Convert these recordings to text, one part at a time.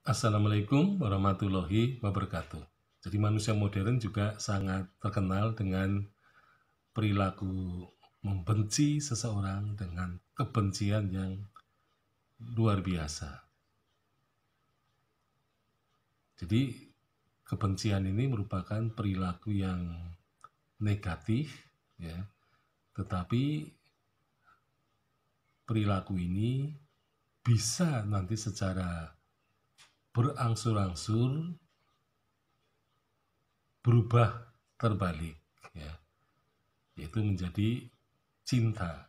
Assalamualaikum warahmatullahi wabarakatuh. Jadi manusia modern juga sangat terkenal dengan perilaku membenci seseorang dengan kebencian yang luar biasa. Jadi kebencian ini merupakan perilaku yang negatif ya. Tetapi perilaku ini bisa nanti secara berangsur-angsur berubah terbalik ya yaitu menjadi cinta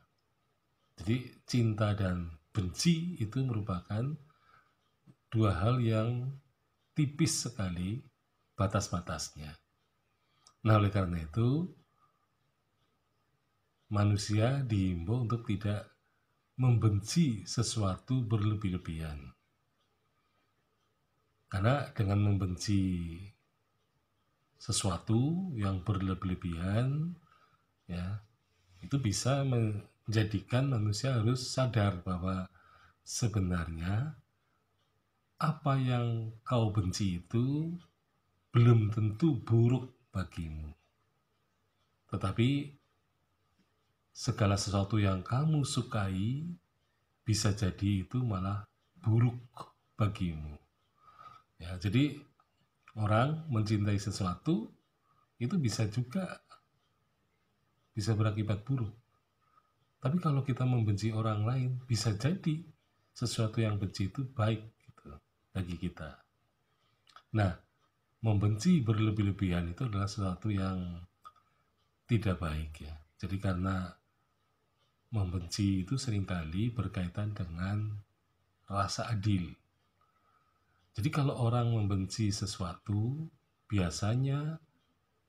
jadi cinta dan benci itu merupakan dua hal yang tipis sekali batas-batasnya nah oleh karena itu manusia diimbau untuk tidak membenci sesuatu berlebih-lebihan karena dengan membenci sesuatu yang berlebihan ya, itu bisa menjadikan manusia harus sadar bahwa sebenarnya apa yang kau benci itu belum tentu buruk bagimu. Tetapi segala sesuatu yang kamu sukai bisa jadi itu malah buruk bagimu. Ya, jadi orang mencintai sesuatu itu bisa juga bisa berakibat buruk. Tapi kalau kita membenci orang lain, bisa jadi sesuatu yang benci itu baik gitu, bagi kita. Nah, membenci berlebih-lebihan itu adalah sesuatu yang tidak baik ya. Jadi karena membenci itu seringkali berkaitan dengan rasa adil. Jadi kalau orang membenci sesuatu, biasanya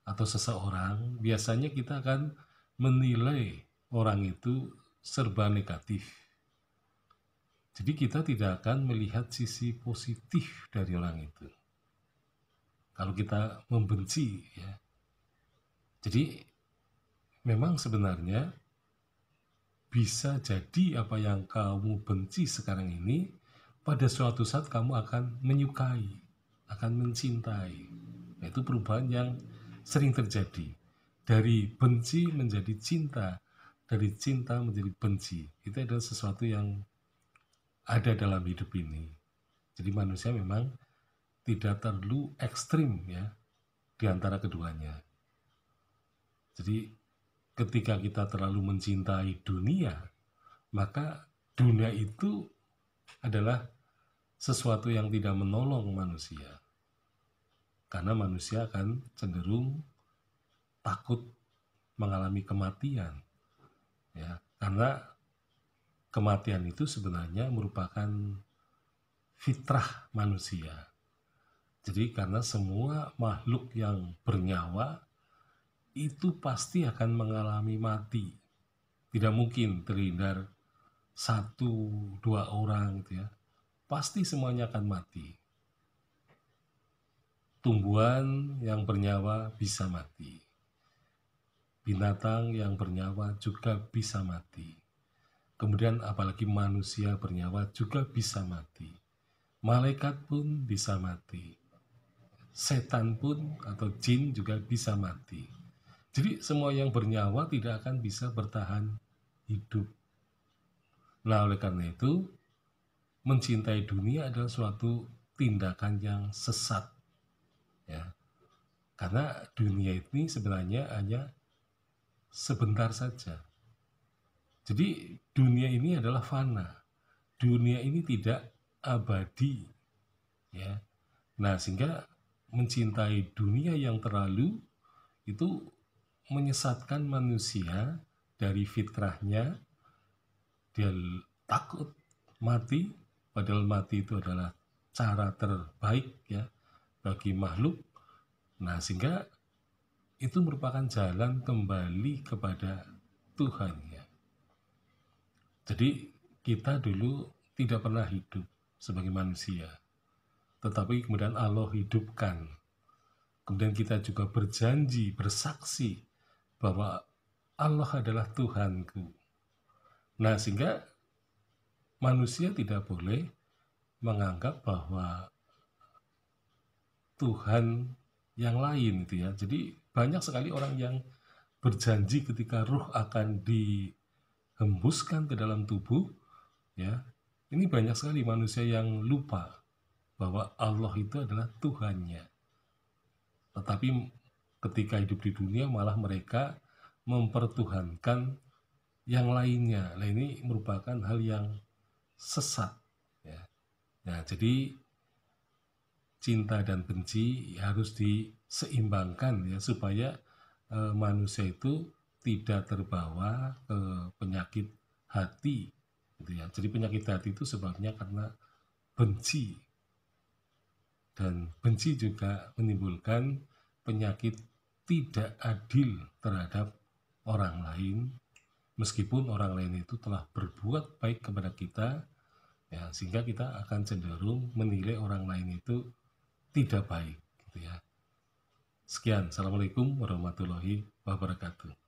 atau seseorang, biasanya kita akan menilai orang itu serba negatif. Jadi kita tidak akan melihat sisi positif dari orang itu. Kalau kita membenci ya. Jadi memang sebenarnya bisa jadi apa yang kamu benci sekarang ini pada suatu saat kamu akan menyukai, akan mencintai. Nah, itu perubahan yang sering terjadi. Dari benci menjadi cinta, dari cinta menjadi benci. Itu adalah sesuatu yang ada dalam hidup ini. Jadi manusia memang tidak terlalu ekstrim ya di antara keduanya. Jadi ketika kita terlalu mencintai dunia, maka dunia itu adalah sesuatu yang tidak menolong manusia. Karena manusia akan cenderung takut mengalami kematian. Ya, karena kematian itu sebenarnya merupakan fitrah manusia. Jadi karena semua makhluk yang bernyawa itu pasti akan mengalami mati. Tidak mungkin terhindar satu dua orang gitu ya pasti semuanya akan mati tumbuhan yang bernyawa bisa mati binatang yang bernyawa juga bisa mati kemudian apalagi manusia bernyawa juga bisa mati malaikat pun bisa mati setan pun atau jin juga bisa mati jadi semua yang bernyawa tidak akan bisa bertahan hidup Nah, oleh karena itu, mencintai dunia adalah suatu tindakan yang sesat. Ya. Karena dunia ini sebenarnya hanya sebentar saja. Jadi dunia ini adalah fana. Dunia ini tidak abadi. Ya. Nah, sehingga mencintai dunia yang terlalu itu menyesatkan manusia dari fitrahnya dia takut mati padahal mati itu adalah cara terbaik ya bagi makhluk nah sehingga itu merupakan jalan kembali kepada Tuhan ya jadi kita dulu tidak pernah hidup sebagai manusia tetapi kemudian Allah hidupkan kemudian kita juga berjanji bersaksi bahwa Allah adalah Tuhanku Nah, sehingga manusia tidak boleh menganggap bahwa Tuhan yang lain itu ya. Jadi banyak sekali orang yang berjanji ketika ruh akan dihembuskan ke dalam tubuh ya. Ini banyak sekali manusia yang lupa bahwa Allah itu adalah Tuhannya. Tetapi ketika hidup di dunia malah mereka mempertuhankan yang lainnya. Nah, ini merupakan hal yang sesat. Ya. Nah, jadi cinta dan benci harus diseimbangkan ya supaya e, manusia itu tidak terbawa ke penyakit hati gitu ya. Jadi penyakit hati itu sebabnya karena benci. Dan benci juga menimbulkan penyakit tidak adil terhadap orang lain meskipun orang lain itu telah berbuat baik kepada kita ya sehingga kita akan cenderung menilai orang lain itu tidak baik gitu ya sekian assalamualaikum warahmatullahi wabarakatuh